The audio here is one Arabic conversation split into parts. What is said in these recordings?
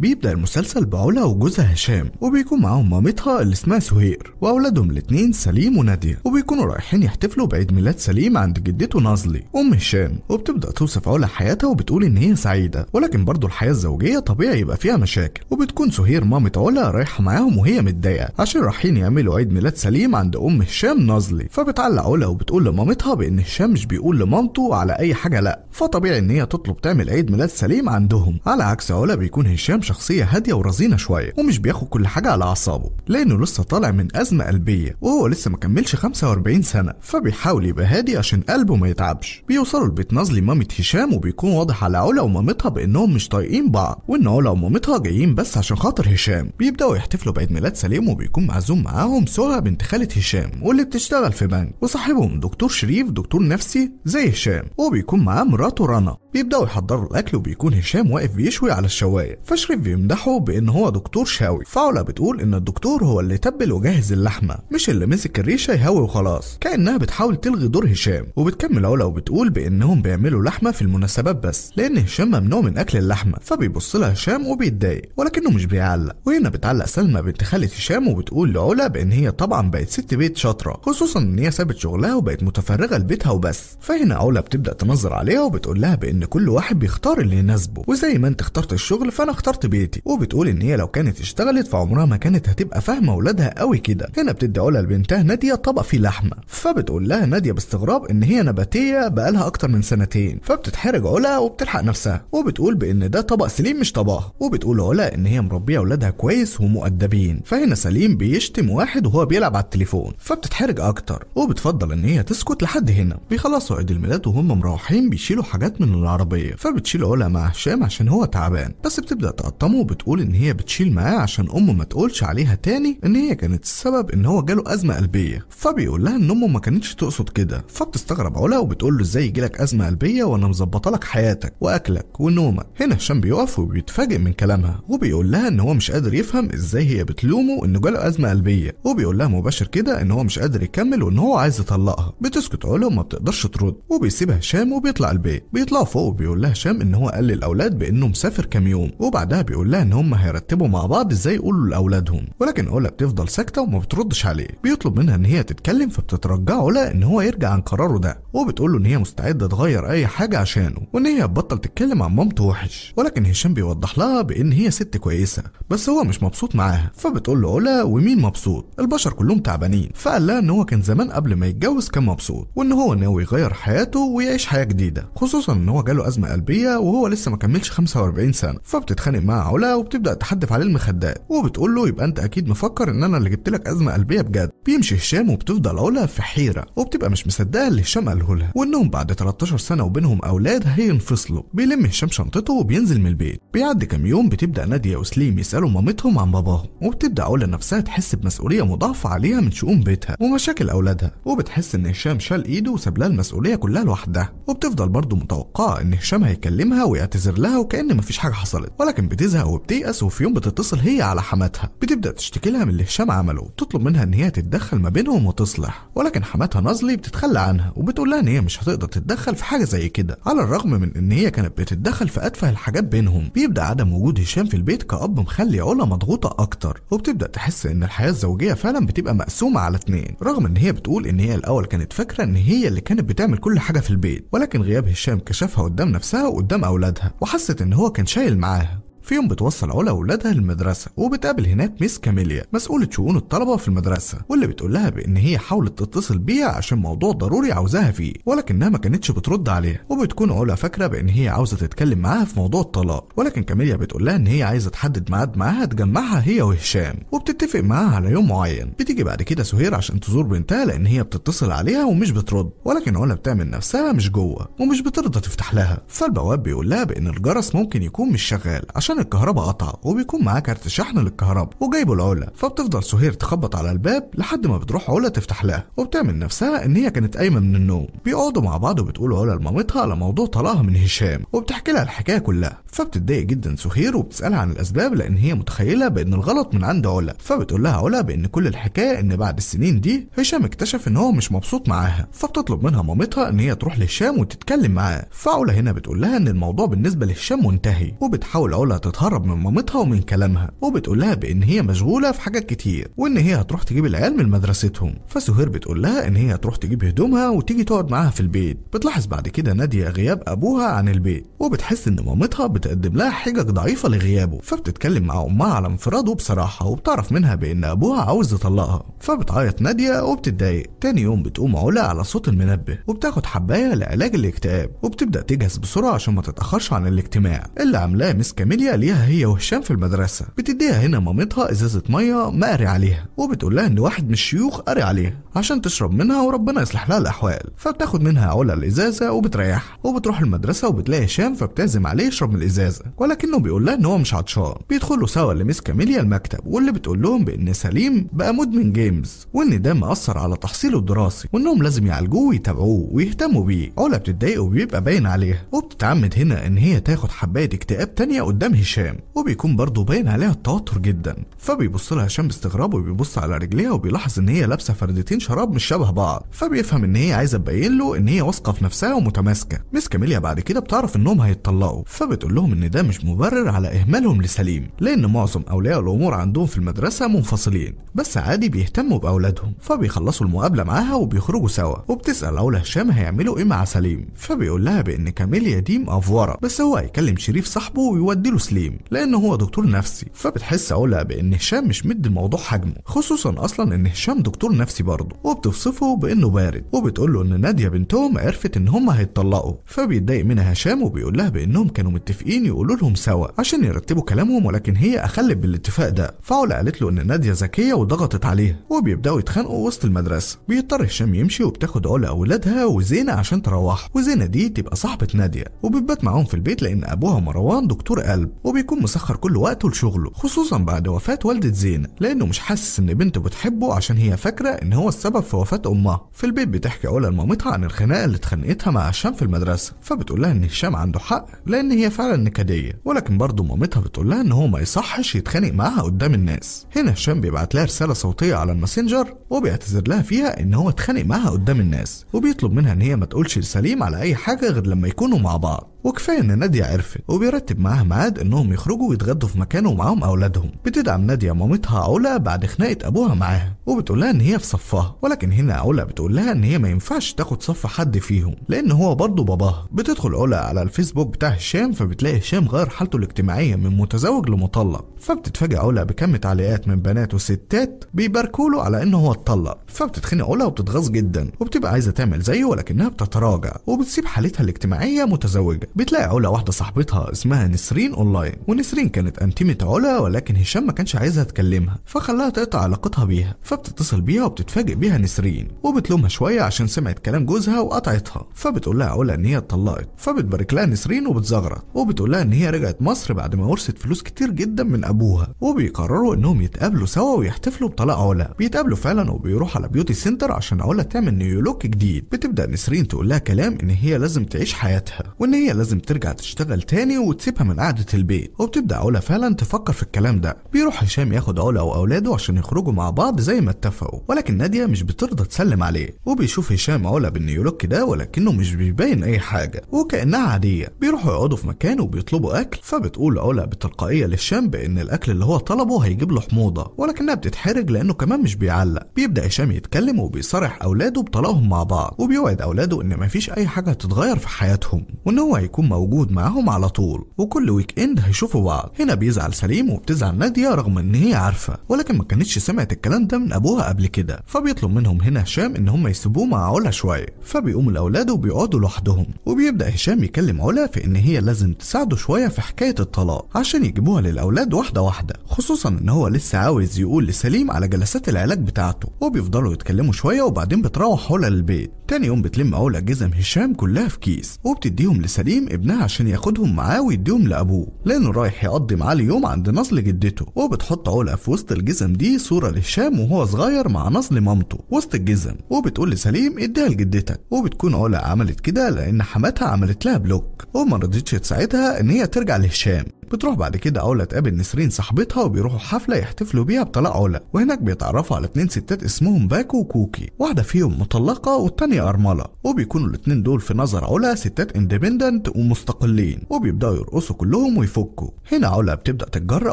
بيبدأ المسلسل بعلا وجوزها هشام وبيكون معاهم مامتها اللي اسمها سهير وأولادهم الاتنين سليم ونادية وبيكونوا رايحين يحتفلوا بعيد ميلاد سليم عند جدته نازلي أم هشام وبتبدأ توصف علا حياتها وبتقول إن هي سعيدة ولكن برضه الحياة الزوجية طبيعي يبقى فيها مشاكل وبتكون سهير مامة علا رايحة معاهم وهي متضايقة عشان رايحين يعملوا عيد ميلاد سليم عند أم هشام نازلي فبتعلق علا وبتقول لمامتها بإن هشام مش بيقول لمامته على أي حاجة لأ فطبيعي إن هي تطلب تعمل عيد ميلاد سليم عندهم على عكس علا بيكون هشام شخصيه هاديه ورزينه شويه ومش بياخد كل حاجه على اعصابه لانه لسه طالع من ازمه قلبيه وهو لسه ما كملش 45 سنه فبيحاول يبقى هادي عشان قلبه ما يتعبش بيوصلوا لبيت نازلي مامة هشام وبيكون واضح على علا ومامتها بانهم مش طايقين بعض وان علا ومامتها جايين بس عشان خاطر هشام بيبداوا يحتفلوا بعيد ميلاد سليم وبيكون معزوم معاهم سهى بنت خالة هشام واللي بتشتغل في بنك وصاحبهم دكتور شريف دكتور نفسي زي هشام وبيكون معاه مراته رنا بيبداوا يحضروا الاكل وبيكون هشام واقف بيشوي على الشوايه فشريف بيمدحه بان هو دكتور شاوي فعلا بتقول ان الدكتور هو اللي تبل وجهز اللحمه مش اللي مسك الريشه يهوي وخلاص كانها بتحاول تلغي دور هشام وبتكمل علا وبتقول بانهم بيعملوا لحمه في المناسبات بس لان هشام ممنوع من اكل اللحمه فبيبص لها هشام وبيتضايق ولكنه مش بيعلق وهنا بتعلق سلمى بنت خاله هشام وبتقول لعلا بان هي طبعا بقت ست بيت شاطره خصوصا ان هي سابت شغلها وبقت متفرغه لبيتها وبس فهنا علا بتبدا تنظر عليها وبتقول لها بان كل واحد بيختار اللي يناسبه وزي ما انت اخترت الشغل فانا اخترت بيتي وبتقول ان هي لو كانت اشتغلت فعمرها ما كانت هتبقى فاهمه اولادها قوي كده هنا بتدي علا لبنتها ناديه طبق فيه لحمه فبتقول لها ناديه باستغراب ان هي نباتيه بقالها اكتر من سنتين فبتتحرج علا وبتلحق نفسها وبتقول بان ده طبق سليم مش طبقها وبتقول علا ان هي مربيه اولادها كويس ومؤدبين فهنا سليم بيشتم واحد وهو بيلعب على التليفون فبتتحرج اكتر وبتفضل ان هي تسكت لحد هنا بيخلصوا عيد الميلاد وهم مروحين بيشيلوا حاجات من العربية فبتشيل علا مع هشام عشان هو تعبان بس بتبدأ تقطمه وبتقول إن هي بتشيل معاه عشان أمه ما تقولش عليها تاني إن هي كانت السبب إن هو جاله أزمة قلبية فبيقول لها إن أمه ما كانتش تقصد كده فبتستغرب علا وبتقول له إزاي يجيلك أزمة قلبية وأنا مظبطة لك حياتك وأكلك ونومك هنا هشام بيقف وبيتفاجئ من كلامها وبيقول لها إن هو مش قادر يفهم إزاي هي بتلومه إنه جاله أزمة قلبية وبيقول لها مباشر كده إن هو مش قادر يكمل وإن هو عايز يطلقها بتسكت علا وما بتقدرش ترد وبيسيب هشام وبيطلع البيت بيطلعوا فوق فوق وبيقول لها هشام ان هو قال للاولاد بانه مسافر كام يوم وبعدها بيقول لها ان هم هيرتبوا مع بعض ازاي يقولوا لاولادهم ولكن علا بتفضل ساكته وما بتردش عليه بيطلب منها ان هي تتكلم فبتترجعه علا ان هو يرجع عن قراره ده وبتقول له ان هي مستعده تغير اي حاجه عشانه وان هي تبطل تتكلم عن مامته وحش ولكن هشام بيوضح لها بان هي ست كويسه بس هو مش مبسوط معاها فبتقول له علا ومين مبسوط البشر كلهم تعبانين فقال لها ان هو كان زمان قبل ما يتجوز كان مبسوط وان هو ناوي يغير حياته ويعيش حياه جديده خصوصا ان هو جاله أزمة قلبية وهو لسه ما كملش 45 سنة فبتتخانق مع علا وبتبدأ تحدف عليه المخدات وبتقول له يبقى أنت أكيد مفكر إن أنا اللي جبت لك أزمة قلبية بجد بيمشي هشام وبتفضل علا في حيرة وبتبقى مش مصدقة اللي هشام قاله لها وإنهم بعد 13 سنة وبينهم أولاد هينفصلوا بيلم هشام شنطته وبينزل من البيت بيعدي كام يوم بتبدأ نادية وسليم يسألوا مامتهم عن باباهم وبتبدأ علا نفسها تحس بمسؤولية مضاعفة عليها من شؤون بيتها ومشاكل أولادها وبتحس إن هشام شال إيده وساب لها المسؤولية كلها لوحدها وبتفضل برضه متوقعة إن هشام هيكلمها ويعتذر لها وكأن مفيش حاجة حصلت ولكن بتزهق وبتيأس وفي يوم بتتصل هي على حماتها بتبدأ تشتكي لها من اللي هشام عمله وتطلب منها إن هي تتدخل ما بينهم وتصلح ولكن حماتها نازلي بتتخلى عنها وبتقول لها إن هي مش هتقدر تتدخل في حاجة زي كده على الرغم من إن هي كانت بتتدخل في أتفه الحاجات بينهم بيبدأ عدم وجود هشام في البيت كأب مخلي علا مضغوطة أكتر وبتبدأ تحس إن الحياة الزوجية فعلا بتبقى مقسومة على اتنين رغم إن هي بتقول إن هي الأول كانت فاكرة إن هي اللي كانت بتعمل كل حاجة في البيت ولكن غياب هشام كشفها قدام نفسها وقدام أولادها وحست إن هو كان شايل معاها في يوم بتوصل علا اولادها المدرسه وبتقابل هناك ميس كاميليا مسؤوله شؤون الطلبه في المدرسه واللي بتقول لها بان هي حاولت تتصل بيها عشان موضوع ضروري عاوزاها فيه ولكنها ما كانتش بترد عليها وبتكون علا فاكره بان هي عاوزه تتكلم معاها في موضوع الطلاق ولكن كاميليا بتقول لها ان هي عايزه تحدد ميعاد معاها تجمعها هي وهشام وبتتفق معاها على يوم معين بتيجي بعد كده سهير عشان تزور بنتها لان هي بتتصل عليها ومش بترد ولكن علا بتعمل نفسها مش جوه ومش بترضى تفتح لها فالبواب بيقول لها بان الجرس ممكن يكون مش شغال عشان شحن الكهرباء قطع وبيكون معاه كارت شحن للكهرباء وجايبه العلا فبتفضل سهير تخبط على الباب لحد ما بتروح علا تفتح لها وبتعمل نفسها ان هي كانت قايمه من النوم بيقعدوا مع بعض وبتقول علا لمامتها على موضوع طلاقها من هشام وبتحكي لها الحكايه كلها فبتتضايق جدا سهير وبتسالها عن الاسباب لان هي متخيله بان الغلط من عند علا فبتقول لها علا بان كل الحكايه ان بعد السنين دي هشام اكتشف ان هو مش مبسوط معاها فبتطلب منها مامتها ان هي تروح لهشام وتتكلم معاه فعلا هنا بتقول لها ان الموضوع بالنسبه لهشام منتهي وبتحاول علا بتتهرب من مامتها ومن كلامها وبتقول لها بان هي مشغوله في حاجات كتير وان هي هتروح تجيب العيال من مدرستهم فسهير بتقول لها ان هي هتروح تجيب هدومها وتيجي تقعد معاها في البيت بتلاحظ بعد كده ناديه غياب ابوها عن البيت وبتحس ان مامتها بتقدم لها حجج ضعيفه لغيابه فبتتكلم مع امها على انفراده بصراحه وبتعرف منها بان ابوها عاوز يطلقها فبتعيط ناديه وبتتضايق تاني يوم بتقوم علا على صوت المنبه وبتاخد حبايه لعلاج الاكتئاب وبتبدا تجهز بسرعه عشان ما تتاخرش عن الاجتماع اللي عاملاه مس كاميليا هدية ليها هي وهشام في المدرسة بتديها هنا مامتها ازازة مية مقري عليها وبتقول لها ان واحد من الشيوخ قاري عليها عشان تشرب منها وربنا يصلح لها الاحوال فبتاخد منها علا الازازة وبتريحها وبتروح المدرسة وبتلاقي هشام فبتعزم عليه يشرب من الازازة ولكنه بيقول لها ان هو مش عطشان بيدخلوا سوا لمس كاميليا المكتب واللي بتقول لهم بان سليم بقى مدمن جيمز وان ده مأثر على تحصيله الدراسي وانهم لازم يعالجوه ويتابعوه ويهتموا بيه علا بتتضايق وبيبقى باين عليها وبتتعمد هنا ان هي تاخد حباية اكتئاب تانية قدام هشام وبيكون برضه باين عليها التوتر جدا فبيبص لها هشام باستغراب وبيبص على رجليها وبيلاحظ ان هي لابسه فردتين شراب مش شبه بعض فبيفهم ان هي عايزه تبين له ان هي واثقه في نفسها ومتماسكه مس كاميليا بعد كده بتعرف انهم هيتطلقوا فبتقول لهم ان ده مش مبرر على اهمالهم لسليم لان معظم اولياء الامور عندهم في المدرسه منفصلين بس عادي بيهتموا باولادهم فبيخلصوا المقابله معاها وبيخرجوا سوا وبتسال اولى هشام هيعملوا ايه مع سليم فبيقول لها بان كاميليا دي مأفوره بس هو هيكلم شريف صاحبه ويودي له تسليم لان هو دكتور نفسي فبتحس علا بإن هشام مش مد الموضوع حجمه خصوصا أصلا إن هشام دكتور نفسي برضه وبتوصفه بإنه بارد وبتقول له إن نادية بنتهم عرفت إن هما هيتطلقوا فبيتضايق منها هشام وبيقول لها بإنهم كانوا متفقين يقولوا لهم سوا عشان يرتبوا كلامهم ولكن هي أخلت بالاتفاق ده فعلا قالت له إن نادية ذكية وضغطت عليها وبيبدأوا يتخانقوا وسط المدرسة بيضطر هشام يمشي وبتاخد علا أولادها وزينة عشان تروح وزينة دي تبقى صاحبة نادية وبتبات معاهم في البيت لأن أبوها مروان دكتور قلب وبيكون مسخر كل وقته لشغله خصوصا بعد وفاة والدة زين لأنه مش حاسس إن بنته بتحبه عشان هي فاكرة إن هو السبب في وفاة أمها في البيت بتحكي أولى لمامتها عن الخناقة اللي اتخانقتها مع هشام في المدرسة فبتقول لها إن هشام عنده حق لأن هي فعلا نكدية ولكن برضه مامتها بتقول لها إن هو ما يصحش يتخانق معاها قدام الناس هنا هشام بيبعت لها رسالة صوتية على الماسنجر وبيعتذر لها فيها إن هو اتخانق معاها قدام الناس وبيطلب منها إن هي ما تقولش لسليم على أي حاجة غير لما يكونوا مع بعض وكفايه ان ناديه عرفت وبيرتب معاها ميعاد انهم يخرجوا ويتغدوا في مكان ومعاهم اولادهم بتدعم ناديه مامتها علا بعد خناقه ابوها معاها وبتقول لها ان هي في صفها ولكن هنا علا بتقول لها ان هي ما ينفعش تاخد صف حد فيهم لان هو برضه باباها بتدخل علا على الفيسبوك بتاع هشام فبتلاقي هشام غير حالته الاجتماعيه من متزوج لمطلق فبتتفاجئ علا بكم تعليقات من بنات وستات بيباركوا له على ان هو اتطلق فبتتخنق علا وبتتغاظ جدا وبتبقى عايزه تعمل زيه ولكنها بتتراجع وبتسيب حالتها الاجتماعيه متزوجه بتلاقي علا واحدة صاحبتها اسمها نسرين اونلاين ونسرين كانت انتمت علا ولكن هشام ما كانش عايزها تكلمها فخلاها تقطع علاقتها بيها فبتتصل بيها وبتتفاجئ بيها نسرين وبتلومها شوية عشان سمعت كلام جوزها وقطعتها فبتقول لها علا ان هي اتطلقت فبتبارك لها نسرين وبتزغرط وبتقول لها ان هي رجعت مصر بعد ما ورثت فلوس كتير جدا من ابوها وبيقرروا انهم يتقابلوا سوا ويحتفلوا بطلاق علا بيتقابلوا فعلا وبيروح على بيوتي سنتر عشان علا تعمل لوك جديد بتبدا نسرين تقول لها كلام ان هي لازم تعيش حياتها وان هي لازم ترجع تشتغل تاني وتسيبها من قعدة البيت وبتبدأ علا فعلا تفكر في الكلام ده بيروح هشام ياخد علا وأولاده عشان يخرجوا مع بعض زي ما اتفقوا ولكن نادية مش بترضى تسلم عليه وبيشوف هشام علا بالنيولوك ده ولكنه مش بيبين أي حاجة وكأنها عادية بيروحوا يقعدوا في مكان وبيطلبوا أكل فبتقول علا بتلقائية لهشام بإن الأكل اللي هو طلبه هيجيب له حموضة ولكنها بتتحرج لأنه كمان مش بيعلق بيبدأ هشام يتكلم وبيصارح أولاده بطلاقهم مع بعض وبيوعد أولاده إن مفيش أي حاجة هتتغير في حياتهم وإن هو هيكون موجود معاهم على طول وكل ويك اند هيشوفوا بعض هنا بيزعل سليم وبتزعل ناديه رغم ان هي عارفه ولكن ما كانتش سمعت الكلام ده من ابوها قبل كده فبيطلب منهم هنا هشام ان هم يسيبوه مع علا شويه فبيقوم الاولاد وبيقعدوا لوحدهم وبيبدا هشام يكلم علا في ان هي لازم تساعده شويه في حكايه الطلاق عشان يجيبوها للاولاد واحده واحده خصوصا ان هو لسه عاوز يقول لسليم على جلسات العلاج بتاعته وبيفضلوا يتكلموا شويه وبعدين بتروح علا للبيت تاني يوم بتلم علا جزم هشام كلها في كيس وبتديهم لسليم إبراهيم ابنها عشان ياخدهم معاه ويديهم لأبوه لأنه رايح يقضي معاه اليوم عند نصل جدته وبتحط علقة في وسط الجزم دي صورة لهشام وهو صغير مع نصل مامته وسط الجزم وبتقول لسليم اديها لجدتك وبتكون علقة عملت كده لأن حماتها عملت لها بلوك وما رضيتش تساعدها إن هي ترجع لهشام بتروح بعد كده علا تقابل نسرين صاحبتها وبيروحوا حفله يحتفلوا بيها بطلاق علا وهناك بيتعرفوا على اتنين ستات اسمهم باكو وكوكي واحده فيهم مطلقه والتانيه ارمله وبيكونوا الاتنين دول في نظر علا ستات اندبندنت ومستقلين وبيبداوا يرقصوا كلهم ويفكوا هنا علا بتبدا تتجرأ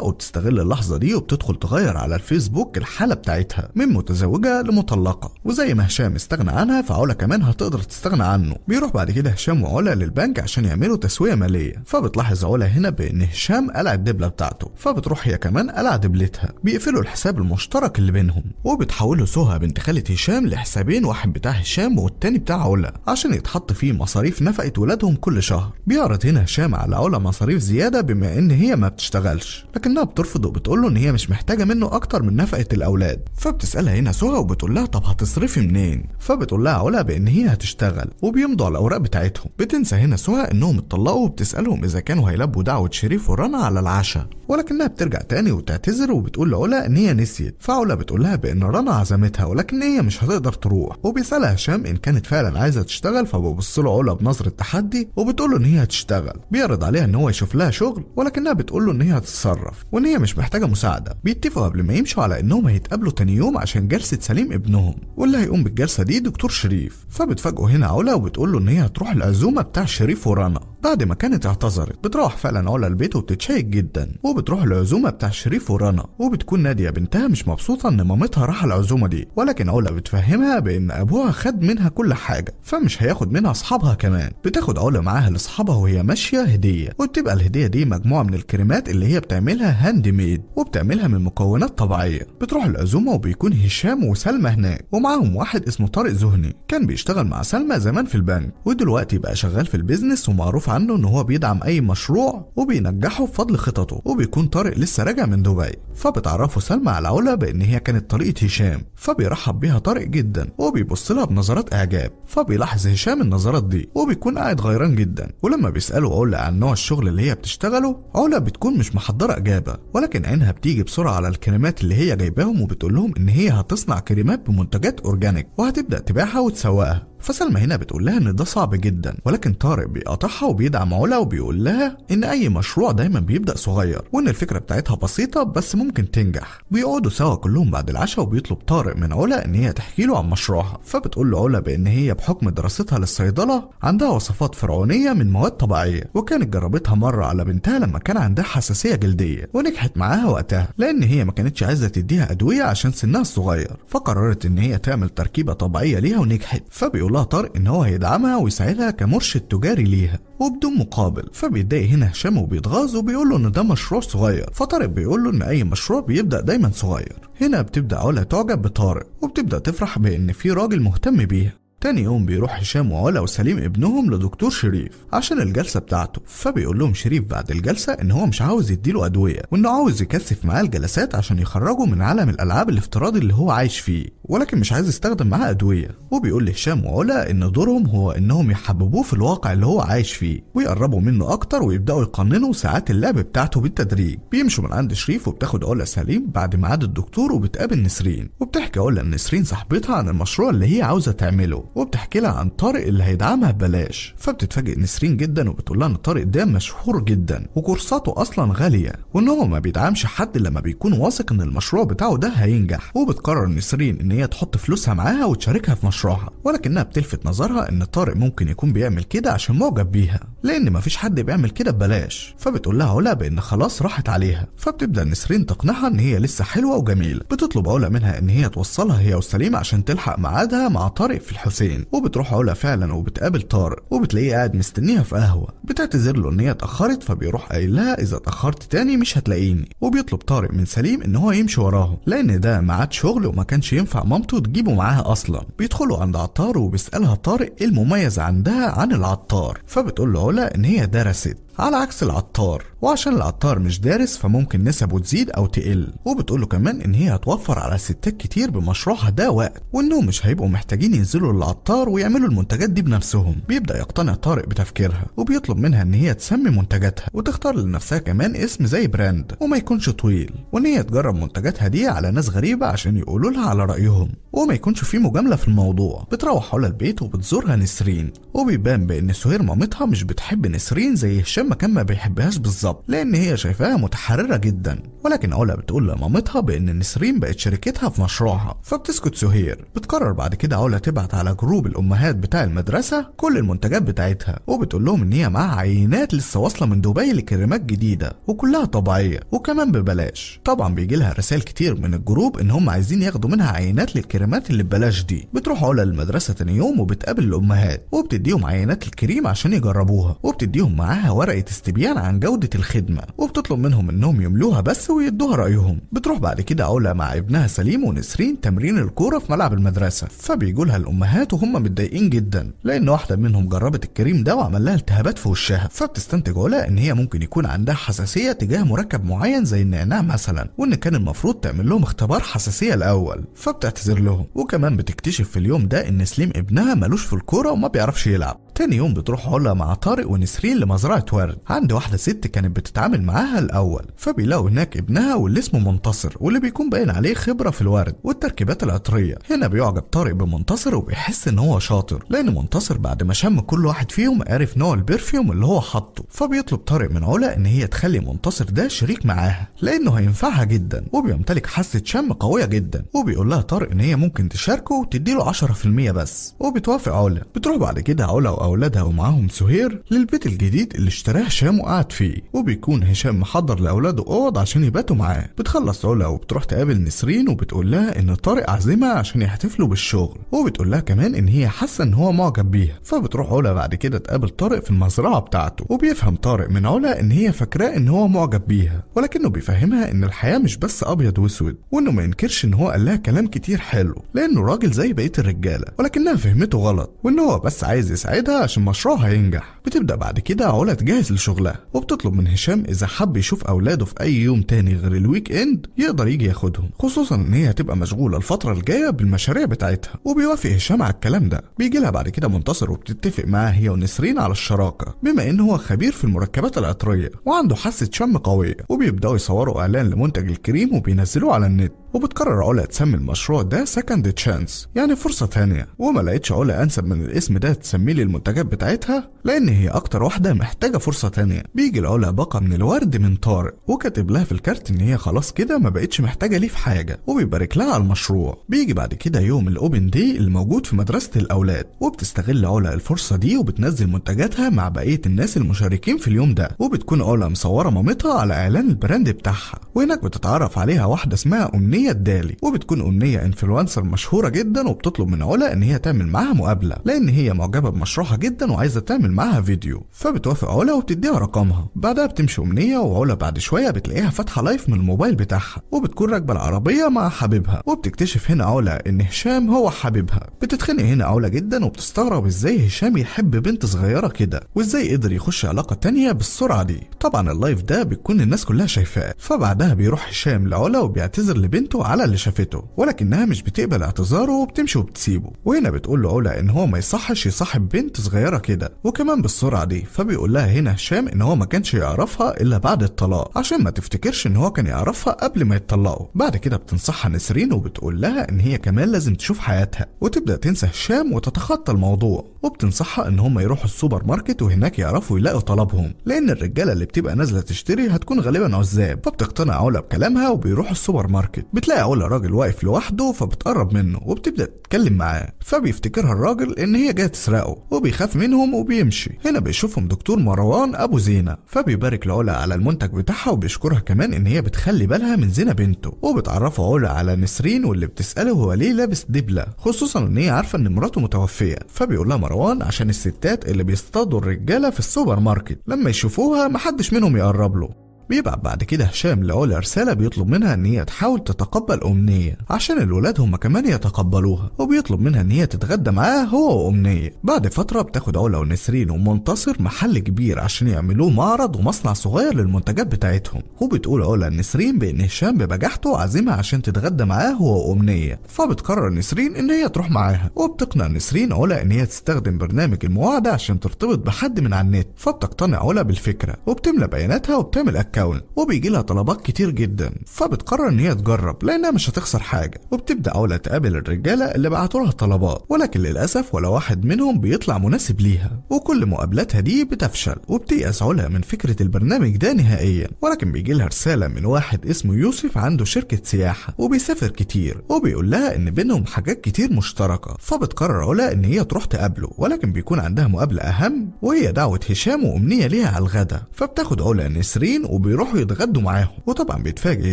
وبتستغل اللحظه دي وبتدخل تغير على الفيسبوك الحاله بتاعتها من متزوجه لمطلقه وزي ما هشام استغنى عنها فعلا كمان هتقدر تستغنى عنه بيروح بعد كده هشام وعلا للبنك عشان يعملوا تسويه ماليه فبتلاحظ علا هنا بان هشام قلع الدبلة بتاعته فبتروح هي كمان قلع دبلتها بيقفلوا الحساب المشترك اللي بينهم وبتحوله سهى بنت خالة هشام لحسابين واحد بتاع هشام والتاني بتاع علا عشان يتحط فيه مصاريف نفقة ولادهم كل شهر بيعرض هنا هشام على علا مصاريف زيادة بما ان هي ما بتشتغلش لكنها بترفض وبتقول له ان هي مش محتاجة منه اكتر من نفقة الاولاد فبتسألها هنا سهى وبتقول لها طب هتصرفي منين فبتقول لها علا بان هي هتشتغل وبيمضوا على الاوراق بتاعتهم بتنسى هنا سهى انهم اتطلقوا وبتسألهم اذا كانوا هيلبوا دعوة شريف بتجرنا على العشاء ولكنها بترجع تاني وتعتذر وبتقول لعلا ان هي نسيت فعلا بتقولها بان رنا عزمتها ولكن هي مش هتقدر تروح وبيسالها هشام ان كانت فعلا عايزه تشتغل فببص له علا بنظره تحدي وبتقول له ان هي هتشتغل بيعرض عليها ان هو يشوف لها شغل ولكنها بتقول له ان هي هتتصرف وان هي مش محتاجه مساعده بيتفقوا قبل ما يمشوا على انهم هيتقابلوا تاني يوم عشان جلسه سليم ابنهم واللي هيقوم بالجلسه دي دكتور شريف فبتفاجئه هنا علا وبتقول له ان هي هتروح العزومه بتاع شريف ورنا بعد ما كانت اعتذرت بتروح فعلا علا البيت وبتتشيك جدا وبتروح العزومه بتاع شريف ورنا وبتكون ناديه بنتها مش مبسوطه ان مامتها راح العزومه دي ولكن علا بتفهمها بان ابوها خد منها كل حاجه فمش هياخد منها اصحابها كمان بتاخد علا معاها لاصحابها وهي ماشيه هديه وبتبقى الهديه دي مجموعه من الكريمات اللي هي بتعملها هاند ميد وبتعملها من مكونات طبيعيه بتروح العزومه وبيكون هشام وسلمى هناك ومعاهم واحد اسمه طارق زهني كان بيشتغل مع سلمى زمان في البنك ودلوقتي بقى شغال في البيزنس ومعروف عنه ان هو بيدعم اي مشروع وبينجحه بفضل خططه وبيكون طارق لسه راجع من دبي فبتعرفه سلمى على علا بان هي كانت طريقه هشام فبيرحب بيها طارق جدا وبيبص لها بنظرات اعجاب فبيلاحظ هشام النظرات دي وبيكون قاعد غيران جدا ولما بيساله علا عن نوع الشغل اللي هي بتشتغله علا بتكون مش محضره اجابه ولكن عينها بتيجي بسرعه على الكريمات اللي هي جايباهم وبتقول لهم ان هي هتصنع كريمات بمنتجات اورجانيك وهتبدا تبيعها وتسوقها فسلمى هنا بتقول لها ان ده صعب جدا ولكن طارق بيقاطعها وبيدعم علا وبيقول لها ان اي مشروع دايما بيبدا صغير وان الفكره بتاعتها بسيطه بس ممكن تنجح بيقعدوا سوا كلهم بعد العشاء وبيطلب طارق من علا ان هي تحكي له عن مشروعها فبتقول له علا بان هي بحكم دراستها للصيدله عندها وصفات فرعونيه من مواد طبيعيه وكانت جربتها مره على بنتها لما كان عندها حساسيه جلديه ونجحت معاها وقتها لان هي ما كانتش عايزه تديها ادويه عشان سنها الصغير فقررت ان هي تعمل تركيبه طبيعيه ليها ونجحت فبيقول لها طارق إن هو هيدعمها ويساعدها كمرشد تجاري ليها وبدون مقابل فبيتضايق هنا هشام وبيتغاظ وبيقول له إن ده مشروع صغير فطارق بيقول له إن أي مشروع بيبدأ دايما صغير هنا بتبدأ علا تعجب بطارق وبتبدأ تفرح بإن في راجل مهتم بيها تاني يوم بيروح هشام وعلا وسليم ابنهم لدكتور شريف عشان الجلسة بتاعته فبيقول لهم شريف بعد الجلسة ان هو مش عاوز يديله ادوية وانه عاوز يكثف معاه الجلسات عشان يخرجه من عالم الالعاب الافتراضي اللي هو عايش فيه ولكن مش عايز يستخدم معاه ادوية وبيقول لهشام وعلا ان دورهم هو انهم يحببوه في الواقع اللي هو عايش فيه ويقربوا منه اكتر ويبداوا يقننوا ساعات اللعب بتاعته بالتدريج بيمشوا من عند شريف وبتاخد علا سليم بعد ميعاد الدكتور وبتقابل نسرين وبتحكي علا لنسرين نسرين صاحبتها عن المشروع اللي هي عاوزه تعمله وبتحكي لها عن طارق اللي هيدعمها ببلاش فبتتفاجئ نسرين جدا وبتقول لها ان طارق ده مشهور جدا وكورساته اصلا غاليه وان هو ما بيدعمش حد لما بيكون واثق ان المشروع بتاعه ده هينجح وبتقرر نسرين ان هي تحط فلوسها معاها وتشاركها في مشروعها ولكنها بتلفت نظرها ان طارق ممكن يكون بيعمل كده عشان معجب بيها لان مفيش حد بيعمل كده ببلاش فبتقول لها علا بان خلاص راحت عليها فبتبدا نسرين تقنعها ان هي لسه حلوه وجميله بتطلب علا منها ان هي توصلها هي وسليمه عشان تلحق ميعادها مع طارق في الحسين حسين وبتروح علا فعلا وبتقابل طارق وبتلاقيه قاعد مستنيها في قهوه بتعتذر له ان هي اتاخرت فبيروح قايل لها اذا اتاخرت تاني مش هتلاقيني وبيطلب طارق من سليم ان هو يمشي وراه لان ده ميعاد شغل وما كانش ينفع مامته تجيبه معاها اصلا بيدخلوا عند عطار وبيسالها طارق ايه المميز عندها عن العطار فبتقول له علا ان هي درست على عكس العطار وعشان العطار مش دارس فممكن نسبه تزيد او تقل وبتقول له كمان ان هي هتوفر على ستات كتير بمشروعها ده وقت وانهم مش هيبقوا محتاجين ينزلوا للعطار ويعملوا المنتجات دي بنفسهم بيبدا يقتنع طارق بتفكيرها وبيطلب منها ان هي تسمي منتجاتها وتختار لنفسها كمان اسم زي براند وما يكونش طويل وان هي تجرب منتجاتها دي على ناس غريبه عشان يقولوا لها على رايهم وما يكونش في مجامله في الموضوع بتروح حول البيت وبتزورها نسرين وبيبان بان سهير مامتها مش بتحب نسرين زي هشام كان ما بيحبهاش بالظبط لان هي شايفاها متحرره جدا ولكن علا بتقول لمامتها بان نسرين بقت شريكتها في مشروعها فبتسكت سهير بتقرر بعد كده علا تبعت على جروب الامهات بتاع المدرسه كل المنتجات بتاعتها وبتقول لهم ان هي معاها عينات لسه واصله من دبي لكريمات جديده وكلها طبيعيه وكمان ببلاش طبعا بيجي لها رسائل كتير من الجروب ان هم عايزين ياخدوا منها عينات للكريمات اللي ببلاش دي بتروح علا للمدرسه تاني يوم وبتقابل الامهات وبتديهم عينات الكريم عشان يجربوها وبتديهم معاها ورقه ورقة استبيان عن جودة الخدمة وبتطلب منهم انهم يملوها بس ويدوها رأيهم بتروح بعد كده أولى مع ابنها سليم ونسرين تمرين الكورة في ملعب المدرسة فبيجولها الأمهات وهم متضايقين جدا لأن واحدة منهم جربت الكريم ده وعمل لها التهابات في وشها فبتستنتج علا ان هي ممكن يكون عندها حساسية تجاه مركب معين زي النعناع مثلا وان كان المفروض تعمل لهم اختبار حساسية الأول فبتعتذر لهم وكمان بتكتشف في اليوم ده ان سليم ابنها ملوش في الكورة وما بيعرفش يلعب تاني يوم بتروح علا مع طارق ونسرين لمزرعة ورد عند واحدة ست كانت بتتعامل معاها الأول فبيلاقوا هناك ابنها واللي اسمه منتصر واللي بيكون باين عليه خبرة في الورد والتركيبات العطرية هنا بيعجب طارق بمنتصر وبيحس إن هو شاطر لأن منتصر بعد ما شم كل واحد فيهم عرف نوع البرفيوم اللي هو حاطه فبيطلب طارق من علا إن هي تخلي منتصر ده شريك معاها لأنه هينفعها جدا وبيمتلك حاسة شم قوية جدا وبيقول لها طارق إن هي ممكن تشاركه وتديله 10% بس وبتوافق علا بتروح بعد كده علا أولادها ومعاهم سهير للبيت الجديد اللي اشتراه هشام وقعد فيه وبيكون هشام محضر لأولاده أوض عشان يباتوا معاه بتخلص علا وبتروح تقابل نسرين وبتقول لها إن طارق عازمها عشان يحتفلوا بالشغل وبتقول لها كمان إن هي حاسة إن هو معجب بيها فبتروح علا بعد كده تقابل طارق في المزرعة بتاعته وبيفهم طارق من علا إن هي فاكراه إن هو معجب بيها ولكنه بيفهمها إن الحياة مش بس أبيض وأسود وإنه ما ينكرش إن هو قال لها كلام كتير حلو لأنه راجل زي بقية الرجالة ولكنها فهمته غلط وإن هو بس عايز يساعدها عشان مشروعها ينجح بتبدأ بعد كده علا تجهز لشغلها وبتطلب من هشام إذا حب يشوف أولاده في أي يوم تاني غير الويك إند يقدر يجي ياخدهم خصوصا إن هي هتبقى مشغولة الفترة الجاية بالمشاريع بتاعتها وبيوافق هشام على الكلام ده بيجي لها بعد كده منتصر وبتتفق معاه هي ونسرين على الشراكة بما إن هو خبير في المركبات العطرية وعنده حاسة شم قوية وبيبدأوا يصوروا إعلان لمنتج الكريم وبينزلوه على النت وبتقرر علا تسمي المشروع ده سكند تشانس يعني فرصة تانية وما لقيتش علا أنسب من الاسم ده تسمي لي المنتجات بتاعتها لأن هي أكتر واحدة محتاجة فرصة تانية بيجي لعلا باقة من الورد من طارق وكاتب لها في الكارت إن هي خلاص كده ما بقتش محتاجة ليه في حاجة وبيبارك لها على المشروع بيجي بعد كده يوم الأوبن دي الموجود في مدرسة الأولاد وبتستغل علا الفرصة دي وبتنزل منتجاتها مع بقية الناس المشاركين في اليوم ده وبتكون علا مصورة مامتها على إعلان البراند بتاعها وهناك بتتعرف عليها واحدة اسمها أمنية هي الدالي وبتكون أمنية انفلونسر مشهورة جدا وبتطلب من علا إن هي تعمل معاها مقابلة لأن هي معجبة بمشروعها جدا وعايزة تعمل معاها فيديو فبتوافق علا وبتديها رقمها بعدها بتمشي أمنية وعلا بعد شوية بتلاقيها فاتحة لايف من الموبايل بتاعها وبتكون راكبة العربية مع حبيبها وبتكتشف هنا علا إن هشام هو حبيبها بتتخانق هنا علا جدا وبتستغرب إزاي هشام يحب بنت صغيرة كده وإزاي قدر يخش علاقة تانية بالسرعة دي طبعا اللايف ده بتكون الناس كلها شايفاه فبعدها بيروح هشام لعلا وبيعتذر لبنته ندمته على اللي شافته ولكنها مش بتقبل اعتذاره وبتمشي وبتسيبه وهنا بتقول له علا ان هو ما يصحش يصاحب بنت صغيره كده وكمان بالسرعه دي فبيقول لها هنا هشام ان هو ما كانش يعرفها الا بعد الطلاق عشان ما تفتكرش ان هو كان يعرفها قبل ما يتطلقوا بعد كده بتنصحها نسرين وبتقول لها ان هي كمان لازم تشوف حياتها وتبدا تنسى هشام وتتخطى الموضوع وبتنصحها ان هم يروحوا السوبر ماركت وهناك يعرفوا يلاقوا طلبهم لان الرجاله اللي بتبقى نازله تشتري هتكون غالبا عزاب فبتقتنع علا بكلامها وبيروحوا السوبر ماركت بتلاقي علا راجل واقف لوحده فبتقرب منه وبتبدا تتكلم معاه فبيفتكرها الراجل ان هي جايه تسرقه وبيخاف منهم وبيمشي هنا بيشوفهم دكتور مروان ابو زينه فبيبارك لعلا على المنتج بتاعها وبيشكرها كمان ان هي بتخلي بالها من زينه بنته وبتعرفه علا على نسرين واللي بتساله هو ليه لابس دبله خصوصا ان هي عارفه ان مراته متوفيه فبيقول لها مروان عشان الستات اللي بيصطادوا الرجاله في السوبر ماركت لما يشوفوها محدش منهم يقرب له بيبعت بعد كده هشام لعلا رسالة بيطلب منها إن هي تحاول تتقبل أمنية عشان الولاد هما كمان يتقبلوها وبيطلب منها إن هي تتغدى معاه هو وأمنية بعد فترة بتاخد علا ونسرين ومنتصر محل كبير عشان يعملوه معرض ومصنع صغير للمنتجات بتاعتهم وبتقول علا لنسرين بإن هشام ببجاحته عازمها عشان تتغدى معاه هو وأمنية فبتقرر نسرين إن هي تروح معاها وبتقنع نسرين علا إن هي تستخدم برنامج المواعدة عشان ترتبط بحد من على النت فبتقتنع علا بالفكرة وبتملى بياناتها وبتعمل الاكونت وبيجي لها طلبات كتير جدا فبتقرر ان هي تجرب لانها مش هتخسر حاجه وبتبدا اولا تقابل الرجاله اللي بعتوا لها طلبات ولكن للاسف ولا واحد منهم بيطلع مناسب ليها وكل مقابلاتها دي بتفشل وبتيأس علا من فكره البرنامج ده نهائيا ولكن بيجي لها رساله من واحد اسمه يوسف عنده شركه سياحه وبيسافر كتير وبيقول لها ان بينهم حاجات كتير مشتركه فبتقرر علا ان هي تروح تقابله ولكن بيكون عندها مقابله اهم وهي دعوه هشام وامنيه ليها على الغدا فبتاخد علا نسرين وب وبيروحوا يتغدوا معاهم وطبعا بيتفاجئ